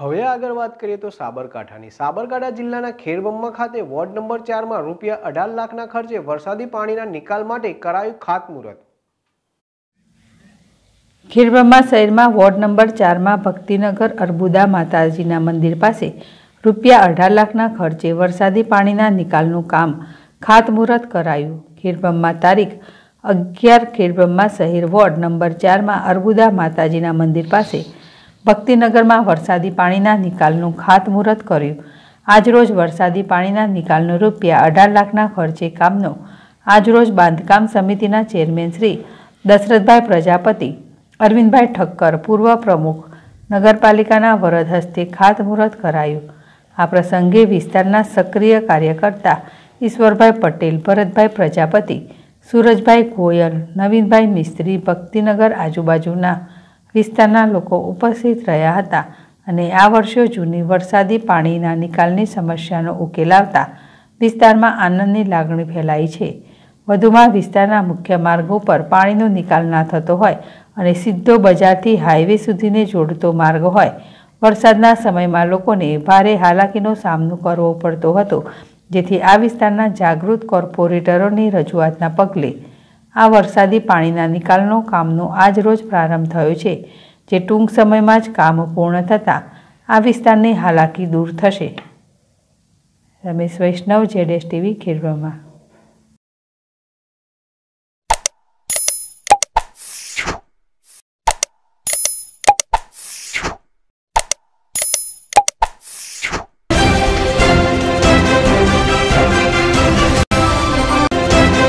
હવે આગળ વાત કરીએ તો સાબરકાંઠાની સાબરકાંઠા જિલ્લાના ખેરબમ્મા ખાતે વોર્ડ નંબર ચારમાં રૂપિયા અઢાર લાખના ખર્ચે વરસાદી પાણીના નિકાલ માટે કરાયું ખાતમુહૂર્ત ખેરબમ્મા શહેરમાં વોર્ડ નંબર ચારમાં ભક્તિનગર અર્બુદા માતાજીના મંદિર પાસે રૂપિયા અઢાર લાખના ખર્ચે વરસાદી પાણીના નિકાલનું કામ ખાતમુહૂર્ત કરાયું ખેરબમ્મા તારીખ અગિયાર ખેરબમ્મા શહેર વોર્ડ નંબર ચારમાં અર્બુદા માતાજીના મંદિર પાસે ભક્તિનગરમાં વરસાદી પાણીના નિકાલનું ખાતમુહૂર્ત કર્યું આજરોજ વરસાદી પાણીના નિકાલનું રૂપિયા અઢાર લાખના ખર્ચે કામનો આજરોજ બાંધકામ સમિતિના ચેરમેન શ્રી દશરથભાઈ પ્રજાપતિ અરવિંદભાઈ ઠક્કર પૂર્વ પ્રમુખ નગરપાલિકાના વરદ હસ્તે ખાતમુહૂર્ત કરાયું આ પ્રસંગે વિસ્તારના સક્રિય કાર્યકર્તા ઈશ્વરભાઈ પટેલ ભરતભાઈ પ્રજાપતિ સૂરજભાઈ ગોયલ નવીનભાઈ મિસ્ત્રી ભક્તિનગર આજુબાજુના વિસ્તારના લોકો ઉપસ્થિત રહ્યા હતા અને આ વર્ષો જૂની વરસાદી પાણીના નિકાલની સમસ્યાનો ઉકેલ આવતા વિસ્તારમાં આનંદની લાગણી ફેલાઈ છે વધુમાં વિસ્તારના મુખ્ય માર્ગો પર પાણીનો નિકાલ ના થતો હોય અને સીધો બજારથી હાઈવે સુધીને જોડતો માર્ગ હોય વરસાદના સમયમાં લોકોને ભારે હાલાકીનો સામનો કરવો પડતો હતો જેથી આ વિસ્તારના જાગૃત કોર્પોરેટરોની રજૂઆતના પગલે આ વરસાદી પાણીના નિકાલનો કામનો આજ રોજ પ્રારંભ થયો છે જે ટૂંક સમયમાં જ કામ પૂર્ણ થતાં આ વિસ્તારની હાલાકી દૂર થશે રમેશ વૈષ્ણવ જેડેશ ટીવી ખેડવામાં